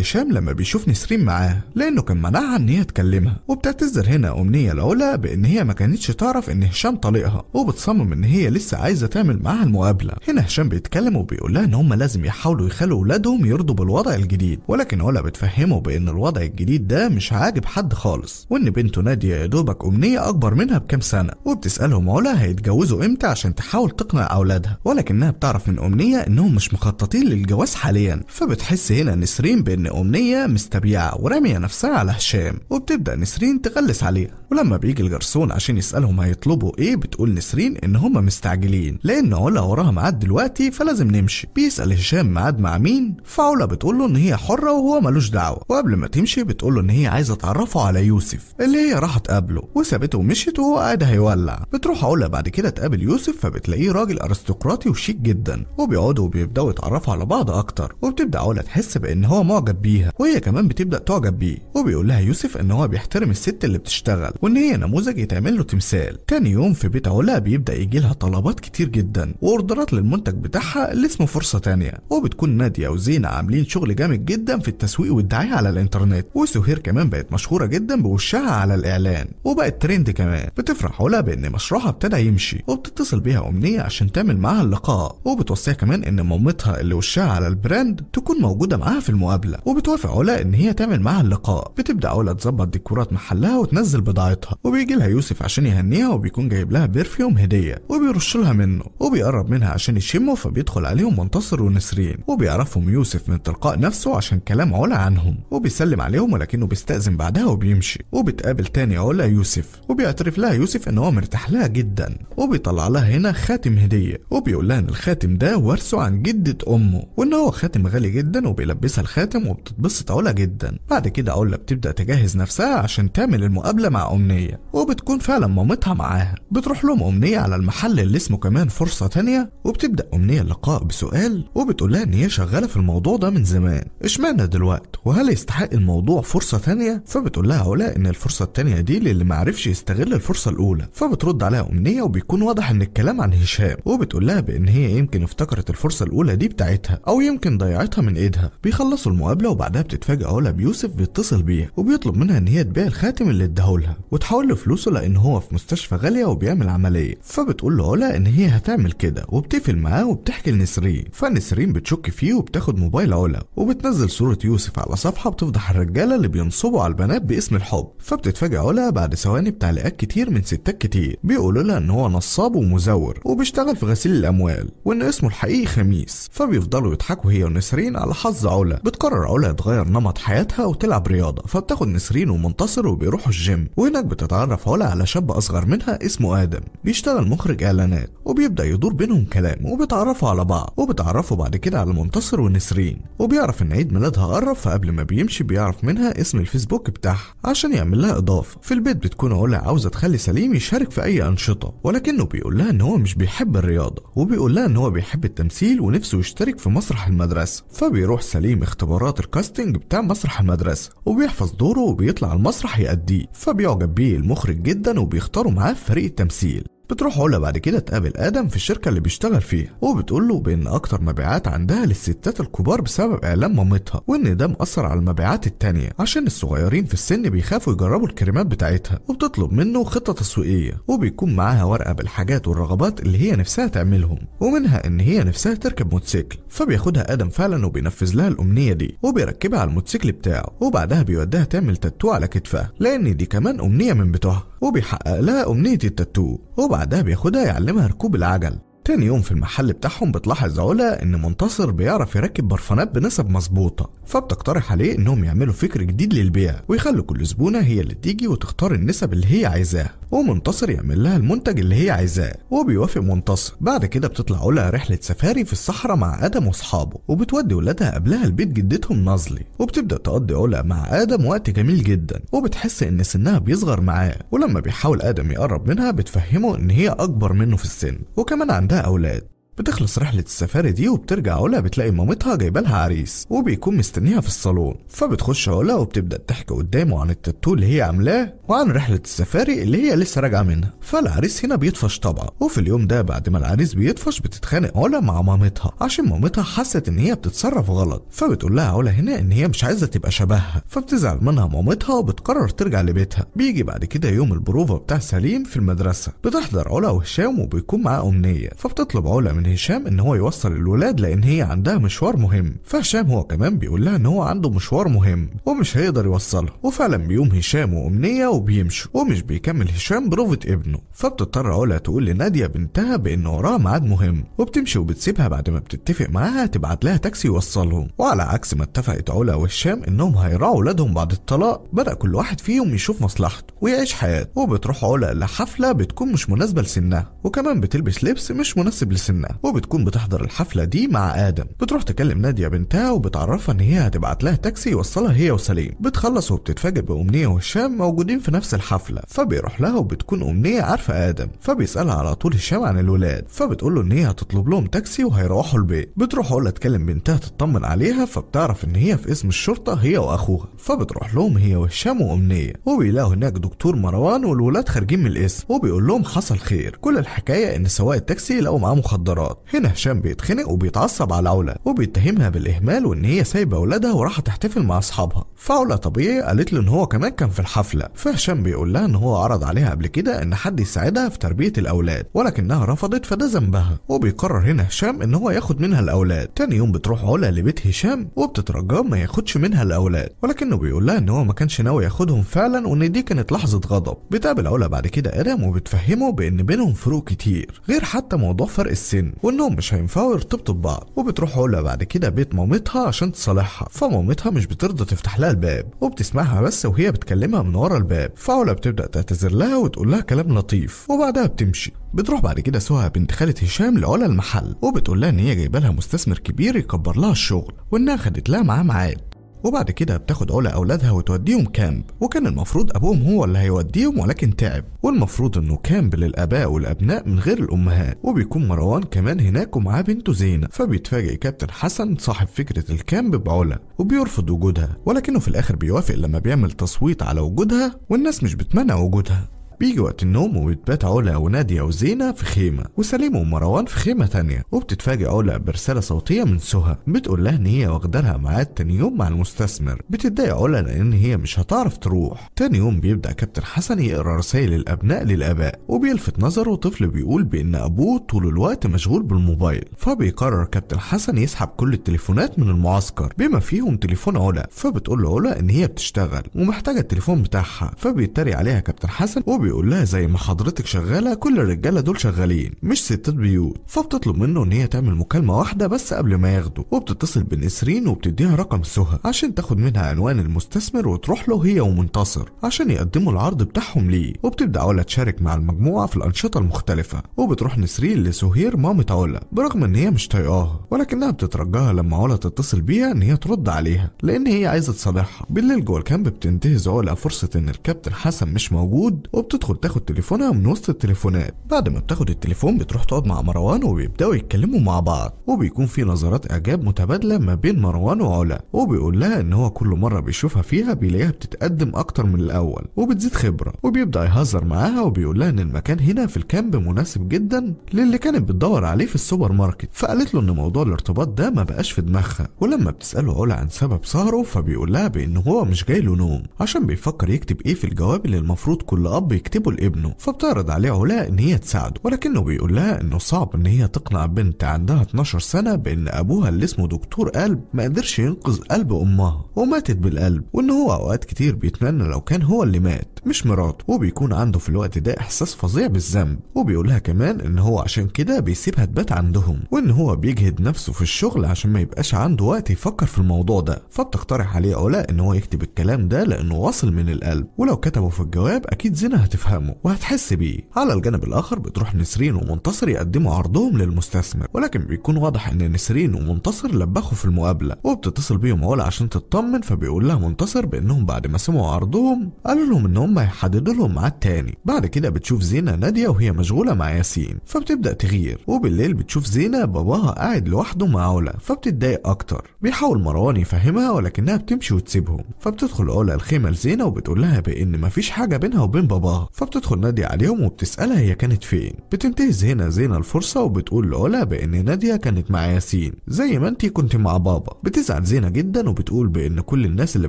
هشام لما بيشوف نسرين معاه لانه كان منعها ان هي تكلمها وبتعتذر هنا امنيه العلا بان هي ما كانتش تعرف ان هشام طليقها وبتصمم ان هي لسه عايزه تعمل معاها المقابله هنا هشام بيتكلم وبيقول لها ان هم لازم يحاولوا يخلوا اولادهم يرضوا بالوضع الجديد ولكن علا بتفهمه بان الوضع الجديد ده مش عاجب حد خالص وان بنته ناديه يا دوبك امنيه اكبر منها بكام سنه وبتسالهم علا هيتجوزوا امتى عشان تحاول تقنع اولادها ولكنها بتعرف من امنيه انهم مش مخططين للجواز حاليا فبتحس هنا نسرين بان امنيه مستبيعه وراميه نفسها على هشام وبتبدا نسرين تغلس عليها ولما بيجي الجرسون عشان يسالهم هيطلبوا ايه بتقول نسرين ان هم مستعجلين لان علا وراها ميعاد دلوقتي فلازم نمشي بيسال هشام ميعاد مع مين فعلا بتقول له ان هي حره وهو ملوش دعوه وقبل ما تمشي بتقول له ان هي عايزه تعرفه على يوسف اللي هي راحت قبله وسابته ومشيت وهو قاعد هيولع بتروح علا بعد كده تقابل يوسف فبتلاقيه راجل ارستقراطي وشيك جدا وبيقعدوا وبيبداوا يتعرفوا على بعض اكتر اكتر وبتبدا علا تحس بان هو معجب بيها وهي كمان بتبدا تعجب بيه وبيقول لها يوسف ان هو بيحترم الست اللي بتشتغل وان هي نموذج يتعمل له تمثال تاني يوم في بيت علا بيبدا يجي لها طلبات كتير جدا واوردرات للمنتج بتاعها اللي اسمه فرصه تانية وبتكون ناديه وزينه عاملين شغل جامد جدا في التسويق والدعايه على الانترنت وسهير كمان بقت مشهوره جدا بوشها على الاعلان وبقت ترند كمان بتفرح علا بان مشروعها ابتدى يمشي وبتتصل بيها امنيه عشان تعمل معاها اللقاء وبتوصيها كمان ان مامتها اللي وشها على البيت البراند تكون موجودة معاها في المقابلة وبتوافق علا إن هي تعمل معاها اللقاء بتبدأ علا تظبط ديكورات محلها وتنزل بضاعتها وبيجي لها يوسف عشان يهنيها وبيكون جايب لها بيرفيوم هدية وبيرش لها منه وبيقرب منها عشان يشمه فبيدخل عليهم منتصر ونسرين وبيعرفهم يوسف من تلقاء نفسه عشان كلام علا عنهم وبيسلم عليهم ولكنه بيستأذن بعدها وبيمشي وبتقابل تاني علا يوسف وبيعترف لها يوسف إن هو مرتاح لها جدا وبيطلع لها هنا خاتم هدية وبيقول لها إن الخاتم ده ورثه عن جدة أمه وإن هو هو خاتم غالي جدا وبيلبسها الخاتم وبتتبسط علا جدا بعد كده علا بتبدا تجهز نفسها عشان تعمل المقابله مع امنيه وبتكون فعلا مامتها معاها بتروح لهم امنيه على المحل اللي اسمه كمان فرصه تانية وبتبدا امنيه اللقاء بسؤال وبتقول لها ان هي شغاله في الموضوع ده من زمان اشمعنى دلوقتي وهل يستحق الموضوع فرصه تانية فبتقول لها علا ان الفرصه التانية دي للي ما عرفش يستغل الفرصه الاولى فبترد عليها امنيه وبيكون واضح ان الكلام عن هشام وبتقول لها بان هي يمكن افتكرت الفرصه الاولى دي بتاعتها او يمكن يمكن ضيعتها من ايدها بيخلصوا المقابله وبعدها بتتفاجئ علا بيوسف بيتصل بيها وبيطلب منها ان هي تبيع الخاتم اللي اداهولها وتحول له فلوسه لان هو في مستشفى غاليه وبيعمل عمليه فبتقول له علا ان هي هتعمل كده وبتقفل معاه وبتحكي لنسرين فنسرين بتشك فيه وبتاخد موبايل علا وبتنزل صوره يوسف على صفحه بتفضح الرجاله اللي بينصبوا على البنات باسم الحب فبتتفاجئ علا بعد ثواني بتعليقات كتير من ستات كتير بيقولوا لها ان هو نصاب ومزور وبيشتغل في غسيل الاموال وان اسمه الحقيقي خميس فبيفضلوا يضحكوا وهي ونسرين على حظ علا بتقرر علا تغير نمط حياتها وتلعب رياضه فبتاخد نسرين ومنتصر وبيروحوا الجيم وهناك بتتعرف علا على شاب اصغر منها اسمه ادم بيشتغل مخرج اعلانات وبيبدا يدور بينهم كلام وبيتعرفوا على بعض وبتعرفوا بعد كده على منتصر ونسرين وبيعرف ان عيد ميلادها قرب فقبل ما بيمشي بيعرف منها اسم الفيسبوك بتاعها عشان يعمل لها اضافه في البيت بتكون علا عاوزه تخلي سليم يشارك في اي انشطه ولكنه بيقول لها ان هو مش بيحب الرياضه وبيقول لها ان هو بيحب التمثيل ونفسه يشترك في مسرح المدرسة فبيروح سليم اختبارات الكاستنج بتاع مسرح المدرسة وبيحفظ دوره وبيطلع المسرح يأديه فبيعجب بيه المخرج جدا وبيختاروا معاه في فريق التمثيل بتروح علا بعد كده تقابل ادم في الشركه اللي بيشتغل فيها وبتقول له بان اكتر مبيعات عندها للستات الكبار بسبب اعلان مامتها وان ده مأثر على المبيعات التانية عشان الصغيرين في السن بيخافوا يجربوا الكريمات بتاعتها وبتطلب منه خطه تسويقيه وبيكون معاها ورقه بالحاجات والرغبات اللي هي نفسها تعملهم ومنها ان هي نفسها تركب موتوسيكل فبياخدها ادم فعلا وبينفذ لها الامنيه دي وبيركبها على الموتوسيكل بتاعه وبعدها بيوديها تعمل تاتو على كتفها لان دي كمان امنيه من بتوعها وبيحقق لها امنيه التاتو وبعد بعدها بياخدها يعلمها ركوب العجل تاني يوم في المحل بتاعهم بتلاحظ علا إن منتصر بيعرف يركب برفانات بنسب مظبوطة فبتقترح عليه إنهم يعملوا فكر جديد للبيع ويخلوا كل زبونة هي اللي تيجي وتختار النسب اللي هي عايزاها ومنتصر يعمل لها المنتج اللي هي عايزاه وبيوافق منتصر بعد كده بتطلع علا رحلة سفاري في الصحراء مع آدم وأصحابه وبتودي ولادها قبلها لبيت جدتهم نازلي وبتبدأ تقضي علا مع آدم وقت جميل جدا وبتحس إن سنها بيصغر معاه ولما بيحاول آدم يقرب منها بتفهمه إن هي أكبر منه في السن وكمان عندها ده أولاد بتخلص رحلة السفاري دي وبترجع علا بتلاقي مامتها جايبة لها عريس وبيكون مستنيها في الصالون فبتخش علا وبتبدأ تحكي قدامه عن التاتو اللي هي عاملاه وعن رحلة السفاري اللي هي لسه راجعة منها فالعريس هنا بيطفش طبعا وفي اليوم ده بعد ما العريس بيطفش بتتخانق علا مع مامتها عشان مامتها حست ان هي بتتصرف غلط فبتقول لها علا هنا ان هي مش عايزة تبقى شبهها فبتزعل منها مامتها وبتقرر ترجع لبيتها بيجي بعد كده يوم البروفة بتاع سليم في المدرسة بتحضر علا وهشام وبيكون معاه أمنية فبتطلب علا من من هشام ان هو يوصل الولاد لان هي عندها مشوار مهم فهشام هو كمان بيقول لها ان هو عنده مشوار مهم ومش هيقدر يوصلها وفعلا بيقوم هشام وامنيه وبيمشوا ومش بيكمل هشام بروفة ابنه فبتضطر علا تقول لناديه بنتها بان وراها ميعاد مهم وبتمشي وبتسيبها بعد ما بتتفق معاها تبعت لها تاكسي يوصلهم وعلى عكس ما اتفقت علا وهشام انهم هيراعوا ولادهم بعد الطلاق بدا كل واحد فيهم يشوف مصلحته ويعيش حياته وبتروح علا لحفله بتكون مش مناسبه لسنها وكمان بتلبس لبس مش مناسب لسنها وبتكون بتحضر الحفلة دي مع آدم بتروح تكلم نادية بنتها وبتعرفها إن هي هتبعت لها تاكسي يوصلها هي وسليم بتخلص وبتتفاجئ بأمنية وهشام موجودين في نفس الحفلة فبيروح لها وبتكون أمنية عارفة آدم فبيسألها على طول هشام عن الولاد فبتقول له إن هي هتطلب لهم تاكسي وهيروحوا البيت بتروح أقول تكلم بنتها تطمن عليها فبتعرف إن هي في اسم الشرطة هي وأخوها فبتروح لهم هي وهشام وأمنية وبيلاقوا هناك دكتور مروان والولاد خارجين من الاسم وبيقول لهم حصل خير كل الحكاية إن سواق التاكسي لقوا معاه مخدرات القرارات هنا هشام بيتخنق وبيتعصب على علا وبيتهمها بالاهمال وان هي سايبه اولادها وراح تحتفل مع اصحابها فعلا طبيعي قالت له ان هو كمان كان في الحفله فهشام بيقول لها ان هو عرض عليها قبل كده ان حد يساعدها في تربيه الاولاد ولكنها رفضت فده ذنبها وبيقرر هنا هشام ان هو ياخد منها الاولاد تاني يوم بتروح علا لبيت هشام وبتترجاه ما ياخدش منها الاولاد ولكنه بيقول لها ان هو ما كانش ناوي ياخدهم فعلا وان دي كانت لحظه غضب بتقابل علا بعد كده ادم وبتفهمه بان بينهم فروق كتير غير حتى موضوع فرق السن وانهم مش هينفعوا يرتبطوا ببعض وبتروح علا بعد كده بيت مامتها عشان تصالحها فمامتها مش بترضى تفتح لها الباب وبتسمعها بس وهي بتكلمها من ورا الباب فعلا بتبدا تعتذر لها وتقول لها كلام لطيف وبعدها بتمشي بتروح بعد كده سهى بنت خالة هشام لعلا المحل وبتقول لها ان هي جايبه لها مستثمر كبير يكبر لها الشغل وانها خدت لها معاه معاد وبعد كده بتاخد علا أولادها وتوديهم كامب وكان المفروض أبوهم هو اللي هيوديهم ولكن تعب والمفروض إنه كامب للآباء والأبناء من غير الأمهات وبيكون مروان كمان هناك ومعاه بنته زينة فبيتفاجئ كابتن حسن صاحب فكرة الكامب بعلا وبيرفض وجودها ولكنه في الآخر بيوافق لما بيعمل تصويت على وجودها والناس مش بتمنع وجودها بيجي وقت النوم وبتبات علا ونادية وزينة في خيمة وسليم ومروان في خيمة تانية وبتتفاجئ علا برسالة صوتية من سهى بتقول لها إن هي واخدالها ميعاد تاني يوم مع المستثمر بتتضايق علا لأن هي مش هتعرف تروح تاني يوم بيبدأ كابتن حسن يقرأ رسائل الأبناء للآباء وبيلفت نظره طفل بيقول بإن أبوه طول الوقت مشغول بالموبايل فبيقرر كابتن حسن يسحب كل التليفونات من المعسكر بما فيهم تليفون علا فبتقول له علا إن هي بتشتغل ومحتاجة التليفون بتاعها فبيتريق عليها كابتن حسن وب بيقول لها زي ما حضرتك شغاله كل الرجاله دول شغالين مش ستات بيوت فبتطلب منه ان هي تعمل مكالمه واحده بس قبل ما ياخده وبتتصل بنسرين وبتديها رقم سهى عشان تاخد منها عنوان المستثمر وتروح له هي ومنتصر عشان يقدموا العرض بتاعهم ليه وبتبدا علا تشارك مع المجموعه في الانشطه المختلفه وبتروح نسرين لسهير مامة علا برغم ان هي مش طايقاها ولكنها بتترجاها لما علا تتصل بيها ان هي ترد عليها لان هي عايزه تصالحها بالليل جوه الكامب بتنتهز علا فرصه ان الكابتن حسن مش موجود وبت بتدخل تاخد تليفونها من وسط التليفونات بعد ما بتاخد التليفون بتروح تقعد مع مروان وبيبداوا يتكلموا مع بعض وبيكون في نظرات اعجاب متبادله ما بين مروان وعلا وبيقول لها ان هو كل مره بيشوفها فيها بيلاقيها بتتقدم اكتر من الاول وبتزيد خبره وبيبدا يهزر معاها وبيقول لها ان المكان هنا في الكامب مناسب جدا للي كانت بتدور عليه في السوبر ماركت فقالت له ان موضوع الارتباط ده ما بقاش في دماغها ولما بتساله علا عن سبب سهره فبيقول لها بان هو مش جاي له نوم عشان بيفكر يكتب ايه في الجواب اللي المفروض كل اب يكتبه لابنه فبتعرض عليه علاء ان هي تساعده ولكنه بيقول لها انه صعب ان هي تقنع بنت عندها 12 سنه بان ابوها اللي اسمه دكتور قلب ما قدرش ينقذ قلب امها وماتت بالقلب وان هو اوقات كتير بيتمنى لو كان هو اللي مات مش مراته وبيكون عنده في الوقت ده احساس فظيع بالذنب وبيقول لها كمان ان هو عشان كده بيسيبها تبات عندهم وان هو بيجهد نفسه في الشغل عشان ما يبقاش عنده وقت يفكر في الموضوع ده فبتقترح عليه علاء ان هو يكتب الكلام ده لانه واصل من القلب ولو كتبه في الجواب اكيد زينه تفهمه وهتحس بيه على الجانب الاخر بتروح نسرين ومنتصر يقدموا عرضهم للمستثمر ولكن بيكون واضح ان نسرين ومنتصر لبخوا في المقابله وبتتصل بيهم علا عشان تطمن فبيقول لها منتصر بانهم بعد ما سمعوا عرضهم قالوا لهم ان هم هيحددوا لهم ميعاد تاني بعد كده بتشوف زينه ناديه وهي مشغوله مع ياسين فبتبدا تغير وبالليل بتشوف زينه باباها قاعد لوحده مع علا فبتتضايق اكتر بيحاول مروان يفهمها ولكنها بتمشي وتسيبهم فبتدخل علا الخيمه لزينه وبتقول لها بان مفيش حاجه بينها وبين باباها فبتدخل نادية عليهم وبتسألها هي كانت فين بتنتهز هنا زينة الفرصة وبتقول لعلا بإن نادية كانت مع ياسين زي ما انتي كنت مع بابا بتزعل زينة جدا وبتقول بإن كل الناس اللي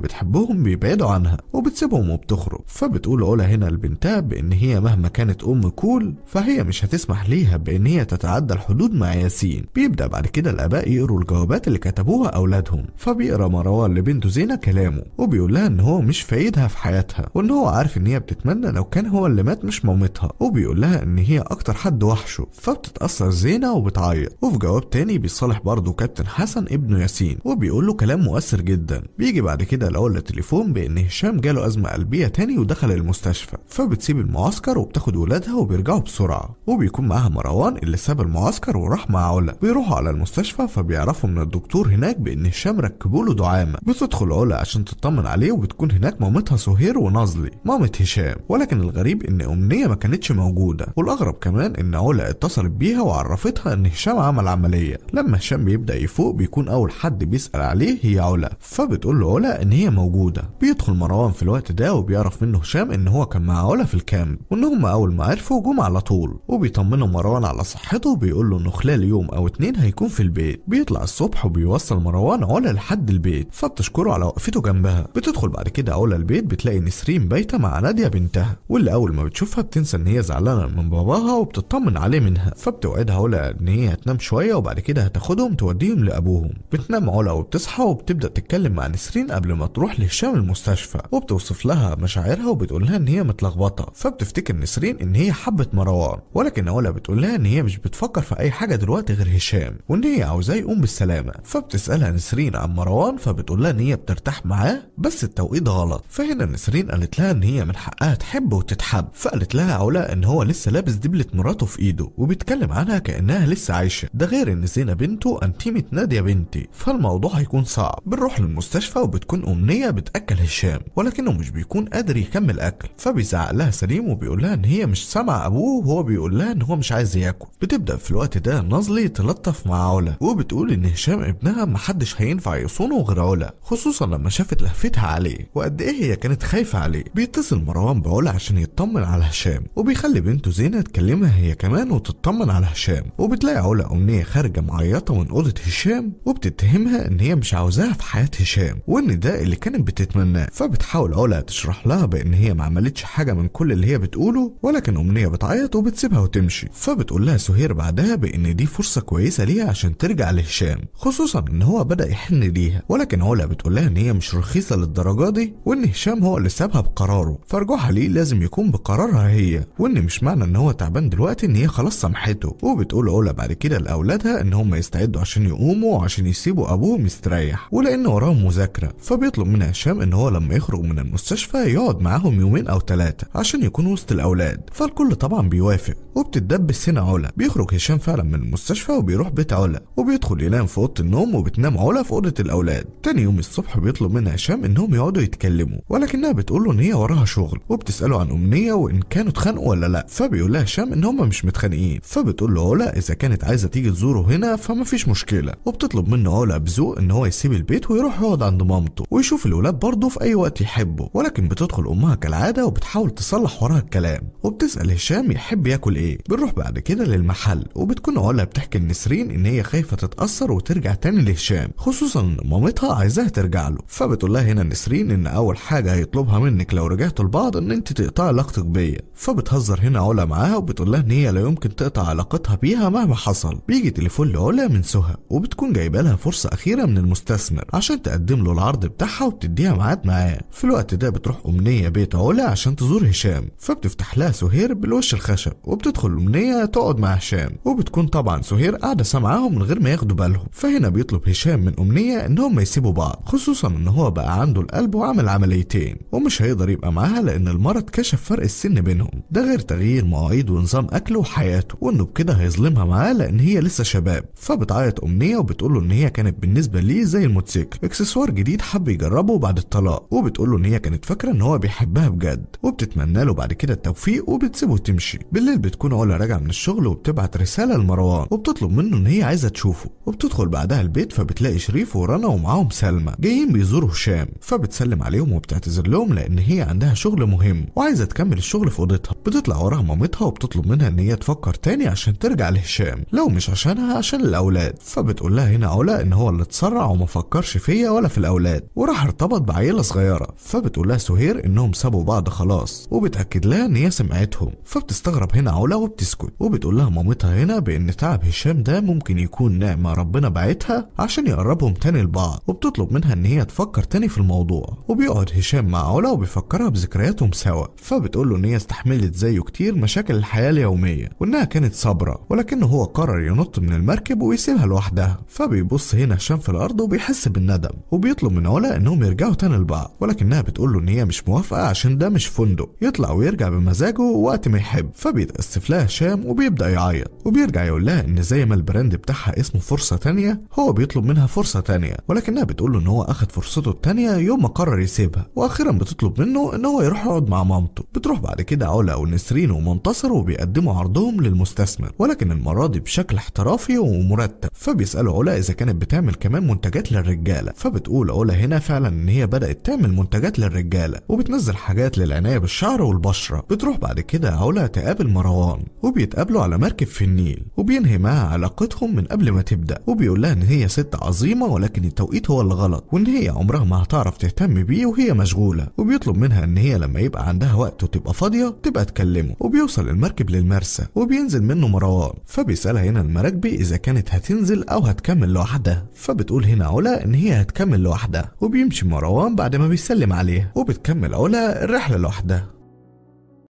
بتحبهم بيبعدوا عنها وبتسيبهم وبتخرج فبتقول علا هنا لبنتها بإن هي مهما كانت أم كول فهي مش هتسمح ليها بإن هي تتعدى الحدود مع ياسين بيبدأ بعد كده الآباء يقروا الجوابات اللي كتبوها أولادهم فبيقرا مروان لبنته زينة كلامه وبيقول لها إن هو مش فايدها في حياتها وإن هو عارف إن هي بتتمنى لو كان كان هو اللي مات مش مامتها وبيقول لها ان هي اكتر حد وحشه فبتتاثر زينه وبتعيط وفي جواب تاني بيصالح برضه كابتن حسن ابنه ياسين وبيقول له كلام مؤثر جدا بيجي بعد كده الاول تليفون بان هشام جاله ازمه قلبيه تاني ودخل المستشفى فبتسيب المعسكر وبتاخد ولادها وبيرجعوا بسرعه وبيكون معاها مروان اللي ساب المعسكر وراح مع علا بيروحوا على المستشفى فبيعرفوا من الدكتور هناك بان هشام ركبوا له دعامه بتدخل علا عشان تطمن عليه وبتكون هناك مامتها سهير ونازلي مامة هشام ولكن الغريب ان امنيه ما كانتش موجوده والاغرب كمان ان علا اتصلت بيها وعرفتها ان هشام عمل عمليه لما هشام بيبدا يفوق بيكون اول حد بيسال عليه هي علا فبتقول له علا ان هي موجوده بيدخل مروان في الوقت ده وبيعرف منه هشام ان هو كان مع علا في الكامب وان هم اول ما عرفوا جم على طول وبيطمنه مروان على صحته وبيقول له انه خلال يوم او اتنين هيكون في البيت بيطلع الصبح وبيوصل مروان علا لحد البيت فبتشكره على وقفته جنبها بتدخل بعد كده علا البيت بتلاقي نسرين بايته مع ناديه بنتها واللي هلا أول ما بتشوفها بتنسى إن هي زعلانة من باباها وبتطمن عليه منها فبتوعدها علا إن هي هتنام شوية وبعد كده هتاخدهم توديهم لأبوهم بتنام علا وبتصحى وبتبدأ تتكلم مع نسرين قبل ما تروح لهشام المستشفى وبتوصف لها مشاعرها وبتقول لها إن هي متلخبطة فبتفتكر نسرين إن هي حبت مروان ولكن علا بتقول لها إن هي مش بتفكر في أي حاجة دلوقتي غير هشام وإن هي عاوزاه يقوم بالسلامة فبتسألها نسرين عن مروان فبتقول لها إن هي بترتاح معاه بس التوقيت غلط فهنا نسرين قالت لها إن هي من حقها تحب وتتحب فقالت لها علاء ان هو لسه لابس دبلة مراته في ايده وبيتكلم عنها كانها لسه عايشة ده غير ان زينة بنته انتيمة نادية بنتي فالموضوع هيكون صعب بنروح للمستشفى وبتكون امنية بتاكل هشام ولكنه مش بيكون قادر يكمل اكل فبيزعق لها سليم وبيقول لها ان هي مش سامعة ابوه وهو بيقول لها ان هو مش عايز ياكل بتبدا في الوقت ده نظلي تلطف مع علا وبتقول ان هشام ابنها محدش هينفع يصونه غير علا خصوصا لما شافت لهفتها عليه وقد ايه هي كانت خايفة عليه بيتصل مروان بعلا عشان عشان يطمن على هشام وبيخلي بنته زينة تكلمها هي كمان وتطمن على هشام وبتلاقي علا أمنية خارجة معيطة من أوضة هشام وبتتهمها إن هي مش عاوزاها في حياة هشام وإن ده اللي كانت بتتمناه فبتحاول علا تشرح لها بإن هي ما عملتش حاجة من كل اللي هي بتقوله ولكن أمنية بتعيط وبتسيبها وتمشي فبتقول لها سهير بعدها بإن دي فرصة كويسة ليها عشان ترجع لهشام خصوصا إن هو بدأ يحن ليها ولكن علا بتقول لها إن هي مش رخيصة للدرجة دي وإن هشام هو اللي سابها بقراره فرجوها ليه لازم يكون بقرارها هي وان مش معنى ان هو تعبان دلوقتي ان هي خلاص سامحته وبتقول علا بعد كده لاولادها ان هم يستعدوا عشان يقوموا عشان يسيبوا ابوهم يستريح ولان وراهم مذاكره فبيطلب من هشام ان هو لما يخرج من المستشفى يقعد معاهم يومين او ثلاثه عشان يكون وسط الاولاد فالكل طبعا بيوافق وبتتدبس هنا علا بيخرج هشام فعلا من المستشفى وبيروح بيت علا وبيدخل ينام في اوضه النوم وبتنام علا في اوضه الاولاد تاني يوم الصبح بيطلب من هشام انهم يقعدوا يتكلموا ولكنها بتقول له ان هي وراها شغل وبتساله عن الأمنية وإن كانوا اتخانقوا ولا لأ فبيقول لها هشام إن هما مش متخانقين فبتقول له علا إذا كانت عايزة تيجي تزوره هنا فمفيش مشكلة وبتطلب منه علا بذوق إن هو يسيب البيت ويروح يقعد عند مامته ويشوف الولاد برضه في أي وقت يحبه ولكن بتدخل أمها كالعادة وبتحاول تصلح وراها الكلام وبتسأل هشام يحب ياكل إيه بنروح بعد كده للمحل وبتكون علا بتحكي لنسرين إن هي خايفة تتأثر وترجع تاني لهشام خصوصا إن مامتها عايزاها ترجع له فبتقول لها هنا نسرين إن أول حاجة هيطلبها منك لو رجعتوا لبعض إن أنت تقطعي علاقتك بيا فبتهزر هنا علا معاها وبتقول لها ان هي لا يمكن تقطع علاقتها بيها مهما حصل بيجي تليفون لعلا من سهى وبتكون جايبه لها فرصه اخيره من المستثمر عشان تقدم له العرض بتاعها وبتديها ميعاد معاه في الوقت ده بتروح امنيه بيت علا عشان تزور هشام فبتفتح لها سهير بالوش الخشب وبتدخل امنيه تقعد مع هشام وبتكون طبعا سهير قاعده سامعاهم من غير ما ياخدوا بالهم فهنا بيطلب هشام من امنيه ان هم يسيبوا بعض خصوصا ان هو بقى عنده القلب وعمل عمليتين ومش هيقدر يبقى معاها لان المرض كشف هيتكشف فرق السن بينهم ده غير تغيير مواعيد ونظام اكله وحياته وانه بكده هيظلمها معاه لان هي لسه شباب فبتعيط امنيه وبتقول له ان هي كانت بالنسبه ليه زي الموتوسيكل اكسسوار جديد حب يجربه بعد الطلاق وبتقول له ان هي كانت فاكره ان هو بيحبها بجد وبتتمنى له بعد كده التوفيق وبتسيبه تمشي بالليل بتكون علا راجعه من الشغل وبتبعت رساله لمروان وبتطلب منه ان هي عايزه تشوفه وبتدخل بعدها البيت فبتلاقي شريف ورنا ومعاهم سلمى جايين بيزوروا هشام فبتسلم عليهم وبتعتذر لهم لان هي عندها شغل مهم وعايزه تكمل الشغل في اوضتها بتطلع وراها مامتها وبتطلب منها ان هي تفكر تاني عشان ترجع لهشام لو مش عشانها عشان الاولاد فبتقول لها هنا علا ان هو اللي اتسرع وما فكرش فيا ولا في الاولاد وراح ارتبط بعيله صغيره فبتقول لها سهير انهم سابوا بعض خلاص وبتاكد لها ان هي سمعتهم فبتستغرب هنا علا وبتسكت وبتقول لها مامتها هنا بان تعب هشام ده ممكن يكون نعمه ربنا بعتها عشان يقربهم تاني لبعض وبتطلب منها ان هي تفكر تاني في الموضوع وبيقعد هشام مع علا وبيفكرها بذكرياتهم سوا ف فبتقول له ان هي استحملت زيه كتير مشاكل الحياه اليوميه وانها كانت صابره ولكنه هو قرر ينط من المركب ويسيبها لوحدها فبيبص هنا هشام في الارض وبيحس بالندم وبيطلب من علا انهم يرجعوا تاني لبعض ولكنها بتقول له ان هي مش موافقه عشان ده مش فندق يطلع ويرجع بمزاجه وقت ما يحب فبيتاسف لها هشام وبيبدا يعيط وبيرجع يقول لها ان زي ما البراند بتاعها اسمه فرصه تانية هو بيطلب منها فرصه تانية ولكنها بتقول له ان هو اخد فرصته التانية يوم ما قرر يسيبها واخيرا بتطلب منه ان هو يروح يقعد مع مامته عرض بتروح بعد كده علا ونسرين ومنتصر وبيقدموا عرضهم للمستثمر ولكن المرة دي بشكل احترافي ومرتب فبيسألوا علا إذا كانت بتعمل كمان منتجات للرجالة فبتقول علا هنا فعلا إن هي بدأت تعمل منتجات للرجالة وبتنزل حاجات للعناية بالشعر والبشرة بتروح بعد كده علا تقابل مروان وبيتقابلوا على مركب في النيل وبينهي معاها علاقتهم من قبل ما تبدأ وبيقول لها إن هي ست عظيمة ولكن التوقيت هو اللي غلط وإن هي عمرها ما هتعرف تهتم بيه وهي مشغولة وبيطلب منها إن هي لما يبقى عندها وقت وقته تبقى فاضيه تبقى تكلمه وبيوصل المركب للمرسى وبينزل منه مروان فبيسالها هنا المراكبي اذا كانت هتنزل او هتكمل لوحدها فبتقول هنا علا ان هي هتكمل لوحدها وبيمشي مروان بعد ما بيسلم عليها وبتكمل علا الرحله لوحدها